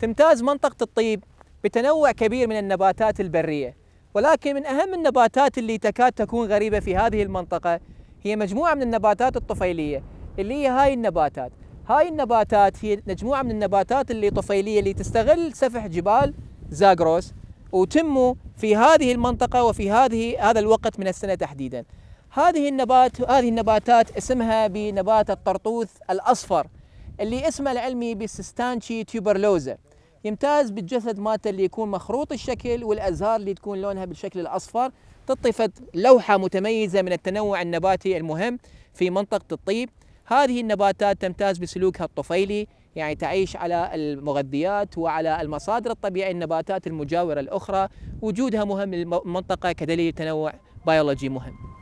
تمتاز منطقة الطيب بتنوع كبير من النباتات البرية ولكن من أهم النباتات اللي تكاد تكون غريبة في هذه المنطقة هي مجموعة من النباتات الطفيلية اللي هي هاي النباتات هاي النباتات هي مجموعة من النباتات اللي طفيلية اللي تستغل سفح جبال زاغروس وتنمو في هذه المنطقة وفي هذه هذا الوقت من السنة تحديدا هذه النبات هذه النباتات اسمها بنبات الطرطوث الأصفر اللي اسمه العلمي بسستانشي تيوبرلوزا يمتاز بالجسد مالته اللي يكون مخروط الشكل والازهار اللي تكون لونها بالشكل الاصفر تطفت لوحه متميزه من التنوع النباتي المهم في منطقه الطيب هذه النباتات تمتاز بسلوكها الطفيلي يعني تعيش على المغذيات وعلى المصادر الطبيعيه النباتات المجاوره الاخرى وجودها مهم للمنطقه كدليل تنوع بيولوجي مهم